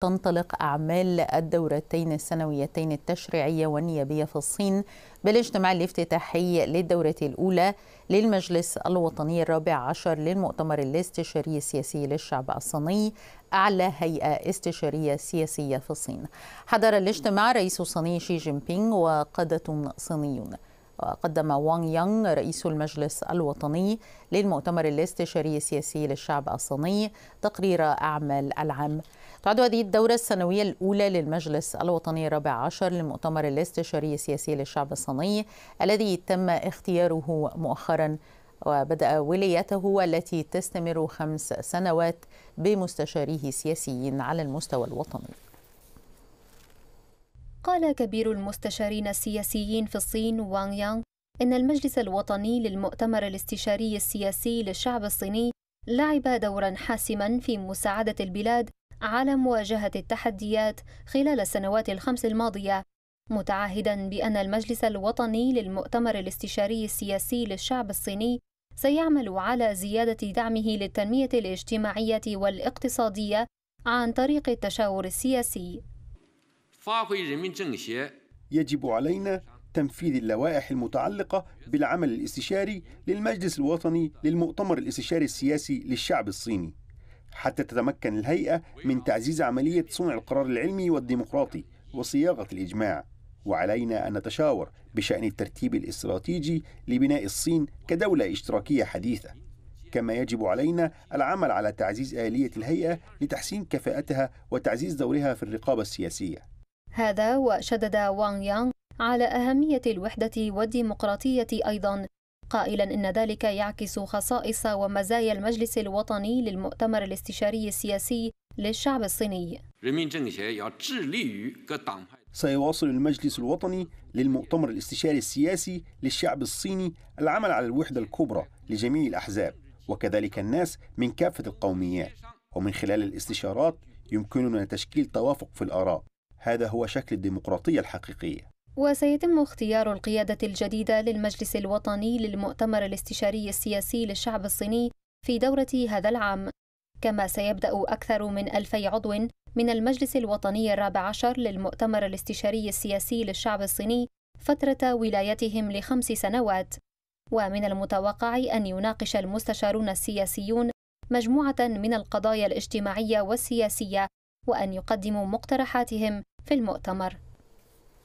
تنطلق أعمال الدورتين السنويتين التشريعية والنيابية في الصين بالاجتماع الافتتاحي للدورة الأولى للمجلس الوطني الرابع عشر للمؤتمر الاستشاري السياسي للشعب الصيني أعلى هيئة استشارية سياسية في الصين حضر الاجتماع رئيس الصيني شي جين بينغ وقادة صينيون وقدم وان يانغ رئيس المجلس الوطني للمؤتمر الاستشاري السياسي للشعب الصيني تقرير أعمال العام تعد هذه الدورة السنوية الأولى للمجلس الوطني الرابع عشر للمؤتمر الاستشاري السياسي للشعب الصيني الذي تم اختياره مؤخرا وبدأ ولايته التي تستمر خمس سنوات بمستشاريه السياسيين على المستوى الوطني قال كبير المستشارين السياسيين في الصين وانغ يانغ إن المجلس الوطني للمؤتمر الاستشاري السياسي للشعب الصيني لعب دورا حاسما في مساعدة البلاد على مواجهة التحديات خلال السنوات الخمس الماضية متعهدا بأن المجلس الوطني للمؤتمر الاستشاري السياسي للشعب الصيني سيعمل على زيادة دعمه للتنمية الاجتماعية والاقتصادية عن طريق التشاور السياسي يجب علينا تنفيذ اللوائح المتعلقة بالعمل الاستشاري للمجلس الوطني للمؤتمر الاستشاري السياسي للشعب الصيني حتى تتمكن الهيئة من تعزيز عملية صنع القرار العلمي والديمقراطي وصياغة الإجماع وعلينا أن نتشاور بشأن الترتيب الاستراتيجي لبناء الصين كدولة اشتراكية حديثة كما يجب علينا العمل على تعزيز آلية الهيئة لتحسين كفاءتها وتعزيز دورها في الرقابة السياسية هذا وشدد وانغ يانغ على أهمية الوحدة والديمقراطية أيضا قائلا إن ذلك يعكس خصائص ومزايا المجلس الوطني للمؤتمر الاستشاري السياسي للشعب الصيني سيواصل المجلس الوطني للمؤتمر الاستشاري السياسي للشعب الصيني العمل على الوحدة الكبرى لجميع الأحزاب وكذلك الناس من كافة القوميات ومن خلال الاستشارات يمكننا تشكيل توافق في الآراء هذا هو شكل الديمقراطية الحقيقية وسيتم اختيار القيادة الجديدة للمجلس الوطني للمؤتمر الاستشاري السياسي للشعب الصيني في دورة هذا العام كما سيبدأ أكثر من ألفي عضو من المجلس الوطني الرابع عشر للمؤتمر الاستشاري السياسي للشعب الصيني فترة ولايتهم لخمس سنوات ومن المتوقع أن يناقش المستشارون السياسيون مجموعة من القضايا الاجتماعية والسياسية وأن يقدموا مقترحاتهم في المؤتمر